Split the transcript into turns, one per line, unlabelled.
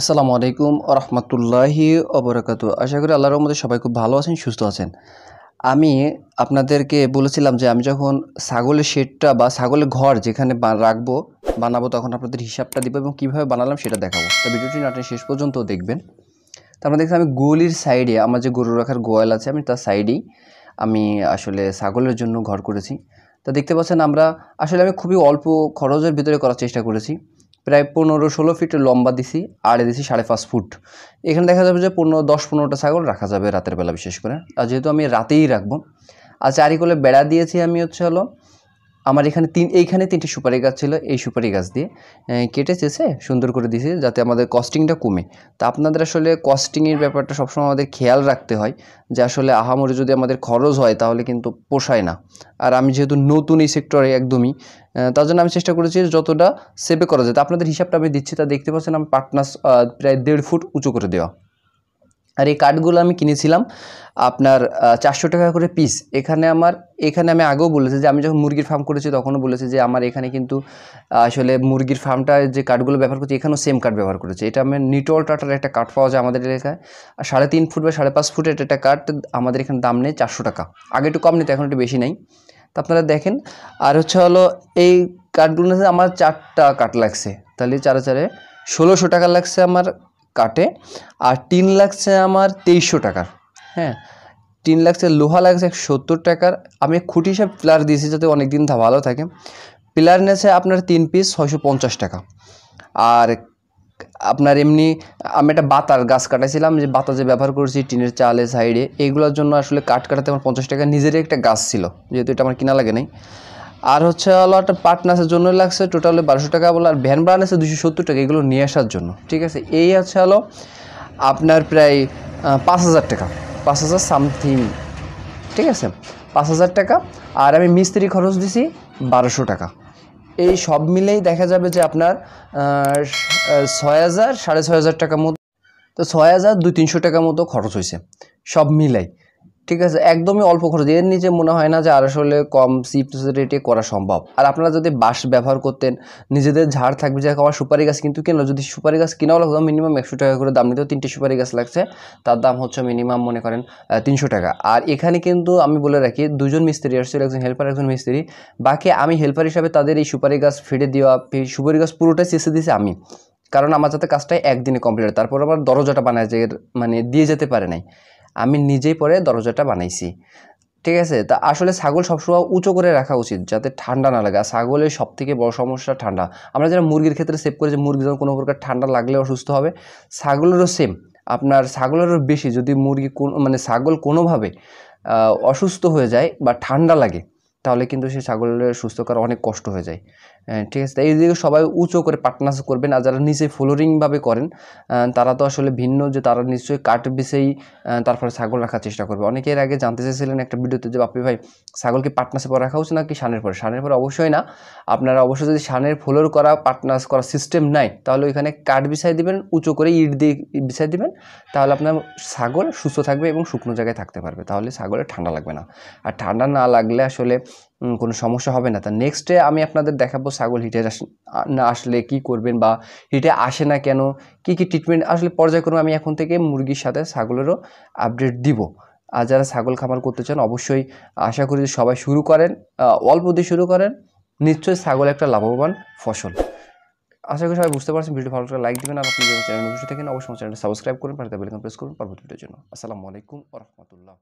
আসসালামু আলাইকুম রহমতুল্লাহি অবরাকাত আশা করি আল্লাহর মধ্যে সবাই খুব ভালো আছেন সুস্থ আছেন আমি আপনাদেরকে বলেছিলাম যে আমি যখন ছাগলের শেডটা বা ছাগলের ঘর যেখানে রাখবো বানাবো তখন আপনাদের হিসাবটা দেবো এবং কীভাবে বানালাম সেটা দেখাবো তো ভিডিওটি আপনি শেষ পর্যন্ত দেখবেন তো আমরা দেখছি আমি গলির সাইডে আমার যে গরু রাখার গোয়াল আছে আমি তার সাইডেই আমি আসলে ছাগলের জন্য ঘর করেছি তা দেখতে পাচ্ছেন আমরা আসলে আমি খুবই অল্প খরচের ভিতরে করার চেষ্টা করেছি প্রায় পনেরো ষোলো ফিট লম্বা দিছি আড়ে দিছি সাড়ে পাঁচ ফুট এখানে দেখা যাবে যে পনেরো দশ পনেরোটা ছাগল রাখা যাবে রাতের বেলা বিশেষ করে আর যেহেতু আমি রাতেই রাখবো আর চারিকোলে বেড়া দিয়েছি আমি হচ্ছে হলো আমার এখানে তিন এইখানে তিনটি সুপারি গাছ ছিল এই সুপারি গাছ দিয়ে কেটে চেষে সুন্দর করে দিয়েছি যাতে আমাদের কস্টিংটা কমে তা আপনাদের আসলে কস্টিংয়ের ব্যাপারটা সবসময় আমাদের খেয়াল রাখতে হয় যে আসলে আহামরি যদি আমাদের খরচ হয় তাহলে কিন্তু পোষায় না আর আমি যেহেতু নতুন এই সেক্টরে একদমই তার জন্য আমি চেষ্টা করেছি যতটা সেভে করা যায় আপনাদের হিসাবটা আমি দিচ্ছি তা দেখতে পাচ্ছেন আমি পার্টনার্স প্রায় দেড় ফুট উঁচু করে দেওয়া আর এই কার্ডগুলো আমি কিনেছিলাম আপনার চারশো টাকা করে পিস এখানে আমার এখানে আমি আগেও বলেছি যে আমি যখন মুরগির ফার্ম করেছি তখনও বলেছি যে আমার এখানে কিন্তু আসলে মুরগির ফার্মটা যে কাঠগুলো ব্যবহার করছি এখানেও সেম কাঠ ব্যবহার করেছি এটা আমি নিটল টাটার একটা কাঠ পাওয়া যায় আমাদের এলাকায় আর সাড়ে তিন ফুট বা সাড়ে পাঁচ ফুটের একটা কাঠ আমাদের এখানে দাম নেই চারশো টাকা আগে একটু কম নিতে এখন একটু বেশি নেই তো আপনারা দেখেন আর হচ্ছে হলো এই কার্ডগুলো আমার চারটা কাঠ লাগছে তাহলে চারে চারে ষোলোশো টাকা লাগছে আমার কাটে আর টিন লাগছে আমার তেইশশো টাকার হ্যাঁ টিন লাগছে লোহা লাগছে এক সত্তর টাকার আমি খুঁটি হিসাব পিলার দিয়েছি যাতে অনেক দিন ভালো থাকে পিলার নেছে আপনার তিন পিস ছয়শো পঞ্চাশ টাকা আর আপনার এমনি আমি একটা বাতার গাছ কাটাইছিলাম যে বাতা যে ব্যবহার করেছি টিনের চালে সাইডে এগুলোর জন্য আসলে কাঠ কাটাতে আমার পঞ্চাশ টাকা নিজেরই একটা গাছ ছিল যেহেতু এটা আমার কিনা লাগে নাই আর হচ্ছে হলো একটা পার্টনার্সের জন্য লাগছে টোটালে বারোশো টাকা বলো আর ভ্যান ব্রান্ড আছে দুশো সত্তর টাকা এগুলো নিয়ে আসার জন্য ঠিক আছে এই হচ্ছে হলো আপনার প্রায় পাঁচ হাজার টাকা পাঁচ হাজার সামথিং ঠিক আছে পাঁচ হাজার টাকা আর আমি মিস্ত্রি খরচ দিছি বারোশো টাকা এই সব মিলেই দেখা যাবে যে আপনার ছয় হাজার সাড়ে ছয় হাজার টাকা মতো তো ছয় হাজার দুই তিনশো টাকা মতো খরচ হয়েছে সব মিলাই ঠিক আছে একদমই অল্প খরচ এর নিচে মনে হয় না যে আর আসলে কম সিপ রেটে করা সম্ভব আর আপনারা যদি বাঁশ ব্যবহার করতেন নিজেদের ঝাড় থাকবে যে আমার সুপারি গাছ কিন্তু কেন যদি সুপারি গাছ কেনাও লাগতো মিনিমাম একশো টাকা করে দাম নিতেও তিনটে সুপারি গাছ লাগছে তার দাম হচ্ছে মিনিমাম মনে করেন তিনশো টাকা আর এখানে কিন্তু আমি বলে রাখি দুজন মিস্ত্রি আসছিল একজন হেল্পার একজন মিস্ত্রি বাকি আমি হেল্পার হিসাবে তাদের এই সুপারি গাছ ফেটে দেওয়া সুপারি গাছ পুরোটাই চেষে দিয়েছি আমি কারণ আমার যাতে কাজটা একদিনে কমপ্লিট তারপর আমার দরজাটা বানায় যে মানে দিয়ে যেতে পারে নাই আমি নিজেই পরে দরজাটা বানাইছি ঠিক আছে তা আসলে ছাগল সবসময় উঁচু করে রাখা উচিত যাতে ঠান্ডা না লাগে আর ছাগলের সব থেকে বড় সমস্যা ঠান্ডা আমরা যারা মুরগির ক্ষেত্রে সেভ করেছি মুরগি যখন কোনো প্রকার ঠান্ডা লাগলে অসুস্থ হবে ছাগলেরও সেম আপনার ছাগলেরও বেশি যদি মুরগি কোন মানে ছাগল কোনোভাবে অসুস্থ হয়ে যায় বা ঠান্ডা লাগে তাহলে কিন্তু সেই ছাগলের সুস্থ করা অনেক কষ্ট হয়ে যায় হ্যাঁ, ঠিক আছে তাই দিকে সবাই উঁচু করে পার্টনার্স করবেন আর যারা নিচে ফ্লোরিংভাবে করেন তারা তো আসলে ভিন্ন যে তারা নিশ্চয়ই কাঠ বিষেই তারপরে ছাগল রাখার চেষ্টা করবে অনেকের আগে জানতে চেয়েছিলেন একটা ভিডিওতে যে বাপি ভাই ছাগলকে পার্টনার্সে পর রাখা উচিত নাকি সানের পরে সানের পরে অবশ্যই না আপনারা অবশ্যই যদি সানের ফ্লোর করা পার্টনার্স করা সিস্টেম নাই তাহলে ওইখানে কাঠ বিছাই দিবেন উঁচু করে ইট দিয়ে বিছাই দিবেন তাহলে আপনার ছাগল সুস্থ থাকবে এবং শুকনো জায়গায় থাকতে পারবে তাহলে ছাগলের ঠান্ডা লাগবে না আর ঠান্ডা না লাগলে আসলে কোনো সমস্যা হবে না তা নেক্সটে আমি আপনাদের দেখাবো ছাগল হিটে না আসলে কি করবেন বা হিটে আসে না কেন কি কি ট্রিটমেন্ট আসলে পর্যায়ক্রমে আমি এখন থেকে মুরগির সাথে ছাগলেরও আপডেট দিব আর যারা ছাগল খামার করতে চান অবশ্যই আশা করি সবাই শুরু করেন অল্প দিয়ে শুরু করেন নিশ্চয়ই ছাগল একটা লাভবান ফসল আশা করি সবাই বুঝতে পারছেন ভিডিও ভালো লাইক দেবেন আর আপনি চ্যানেল থাকেন অবশ্যই চ্যানেলটা সাবস্ক্রাইব করেন বেলকন প্রেস করুন পরবর্তী ভিডিওর জন্য আসসালামু আলাইকুম রহমতুল্লাহ